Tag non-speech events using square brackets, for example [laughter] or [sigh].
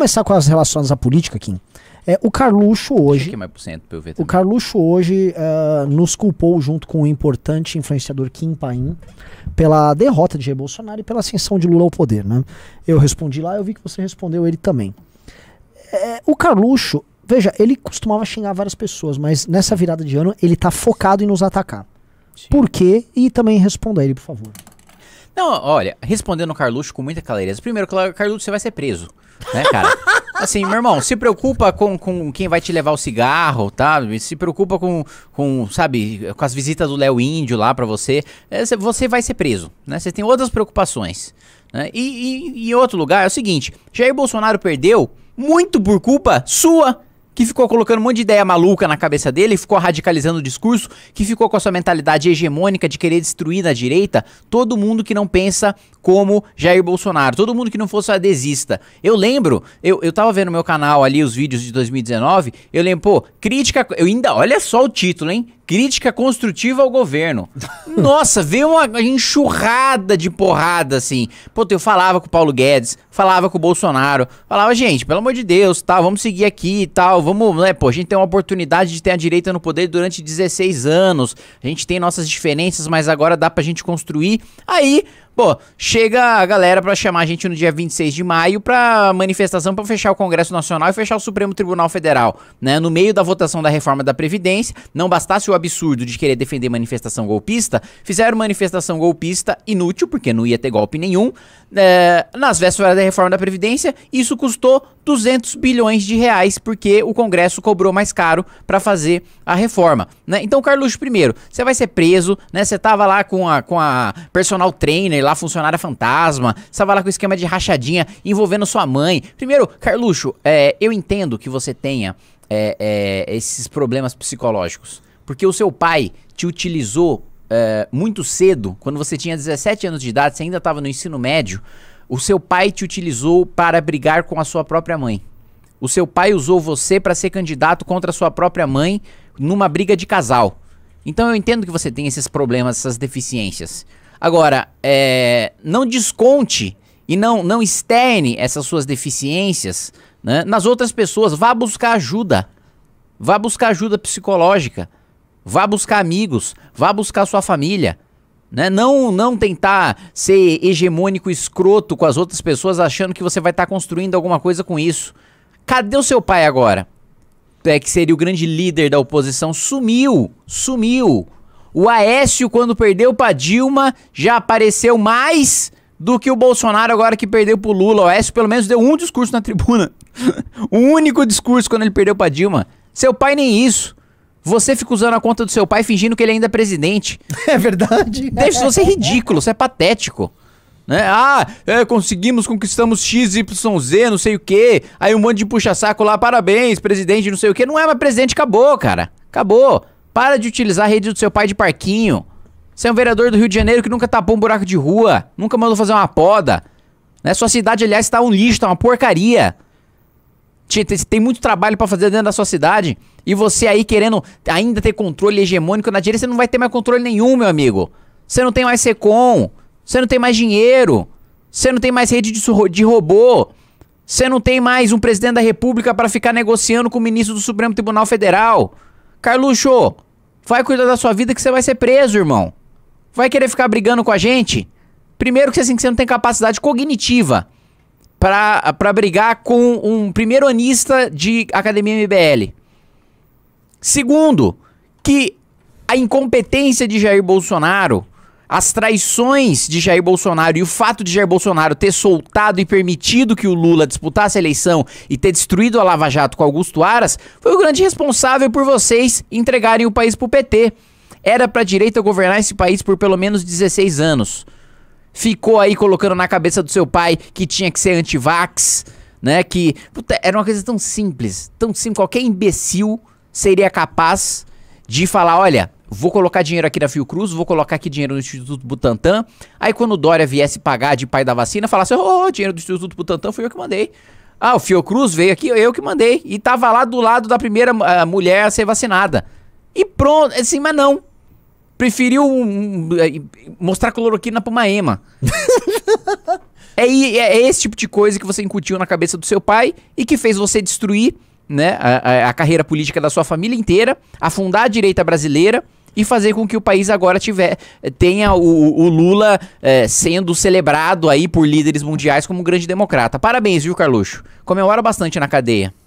começar com as relações à política, Kim. É, o Carluxo hoje. o Carluxo hoje uh, nos culpou, junto com o importante influenciador Kim Paim, pela derrota de Jair Bolsonaro e pela ascensão de Lula ao poder. Né? Eu respondi lá, eu vi que você respondeu ele também. É, o Carluxo, veja, ele costumava xingar várias pessoas, mas nessa virada de ano ele está focado em nos atacar. Sim. Por quê? E também responda ele, por favor. Não, olha, respondendo o Carluxo com muita clareza. Primeiro, Carluxo, você vai ser preso, né, cara? [laughs] Assim, meu irmão, se preocupa com, com quem vai te levar o cigarro, tá? Se preocupa com, com sabe, com as visitas do Léo Índio lá pra você. É, você vai ser preso, né? Você tem outras preocupações. Né? E, em outro lugar é o seguinte, Jair Bolsonaro perdeu muito por culpa sua que ficou colocando um monte de ideia maluca na cabeça dele, ficou radicalizando o discurso, que ficou com a sua mentalidade hegemônica de querer destruir na direita todo mundo que não pensa como Jair Bolsonaro, todo mundo que não fosse adesista. Eu lembro, eu, eu tava vendo meu canal ali, os vídeos de 2019, eu lembro, pô, crítica, eu ainda, olha só o título, hein? Crítica construtiva ao governo. [laughs] Nossa, veio uma enxurrada de porrada, assim. Pô, eu falava com o Paulo Guedes, falava com o Bolsonaro, falava, gente, pelo amor de Deus, tal, tá, vamos seguir aqui e tal, vamos, né, pô, a gente tem uma oportunidade de ter a direita no poder durante 16 anos. A gente tem nossas diferenças, mas agora dá pra gente construir. Aí Pô, chega a galera para chamar a gente no dia 26 de maio pra manifestação para fechar o Congresso Nacional e fechar o Supremo Tribunal Federal, né? No meio da votação da reforma da Previdência, não bastasse o absurdo de querer defender manifestação golpista, fizeram manifestação golpista inútil, porque não ia ter golpe nenhum, é, nas vésperas da reforma da Previdência, isso custou 200 bilhões de reais, porque o Congresso cobrou mais caro para fazer a reforma, né? Então, Carluxo, primeiro, você vai ser preso, né? Você tava lá com a, com a personal trainer Fanny lá, funcionária fantasma, estava lá com esquema de rachadinha envolvendo sua mãe. Primeiro, Carluxo, é, eu entendo que você tenha é, é, esses problemas psicológicos, porque o seu pai te utilizou é, muito cedo, quando você tinha 17 anos de idade, você ainda estava no ensino médio, o seu pai te utilizou para brigar com a sua própria mãe. O seu pai usou você para ser candidato contra a sua própria mãe numa briga de casal. Então eu entendo que você tem esses problemas, essas deficiências. Agora, é, não desconte e não, não externe essas suas deficiências né, nas outras pessoas. Vá buscar ajuda. Vá buscar ajuda psicológica. Vá buscar amigos. Vá buscar sua família. Né? Não, não tentar ser hegemônico escroto com as outras pessoas achando que você vai estar tá construindo alguma coisa com isso. Cadê o seu pai agora? É que seria o grande líder da oposição. Sumiu, sumiu. O Aécio, quando perdeu para Dilma, já apareceu mais do que o Bolsonaro agora que perdeu pro Lula. O Aécio pelo menos deu um discurso na tribuna. [laughs] um único discurso quando ele perdeu pra Dilma. Seu pai nem isso. Você fica usando a conta do seu pai fingindo que ele ainda é presidente. [laughs] É verdade. Deixa você é ridículo, você é patético. Né? Ah, é, conseguimos, conquistamos XYZ, não sei o quê. Aí um monte de puxa-saco lá, parabéns, presidente, não sei o quê. Não é mais presidente, acabou, cara. Acabou. Para de utilizar a rede do seu pai de parquinho. Você é um vereador do Rio de Janeiro que nunca tapou um buraco de rua, nunca mandou fazer uma poda. Né? Sua cidade, aliás, está um lixo, tá uma porcaria. Tem, muito trabalho para fazer dentro da sua cidade. E você aí querendo ainda ter controle hegemônico na direita, você não vai ter mais controle nenhum, meu amigo. Você não tem mais SECOM. Você não tem mais dinheiro. Você não tem mais rede de, de robô. Você não tem mais um presidente da república para ficar negociando com o ministro do Supremo Tribunal Federal. Carluxo, vai cuidar da sua vida que você vai ser preso, irmão. Vai querer ficar brigando com a gente? Primeiro que assim, que você não tem capacidade cognitiva para brigar com um primeiro anista de Academia MBL. Segundo, que a incompetência de Jair Bolsonaro as traições de Jair Bolsonaro e o fato de Jair Bolsonaro ter soltado e permitido que o Lula disputasse a eleição e ter destruído a Lava Jato com Augusto Aras foi o grande responsável por vocês entregarem o país pro PT. Era pra direita governar esse país por pelo menos 16 anos. Ficou aí colocando na cabeça do seu pai que tinha que ser antivax, né? Que puta, era uma coisa tão simples, tão simples. Qualquer imbecil seria capaz de falar: olha, vou colocar dinheiro aqui na Fiocruz, vou colocar aqui dinheiro no Instituto Butantan. Aí quando o Dória viesse pagar de pai da vacina, falasse, ô, oh, dinheiro do Instituto Butantan foi eu que mandei. Ah, o Fiocruz veio aqui, eu que mandei. E tava lá do lado da primeira uh, mulher a ser vacinada. E pronto, assim, mas não. Preferiu um, hum, mostrar cloroquina pra uma ema. [laughs] é, é, é esse tipo de coisa que você incutiu na cabeça do seu pai e que fez você destruir né, a, a carreira política da sua família inteira, afundar a direita brasileira e fazer com que o país agora tiver, tenha o, o Lula é, sendo celebrado aí por líderes mundiais como um grande democrata. Parabéns, viu, Carluxo? Comemora bastante na cadeia.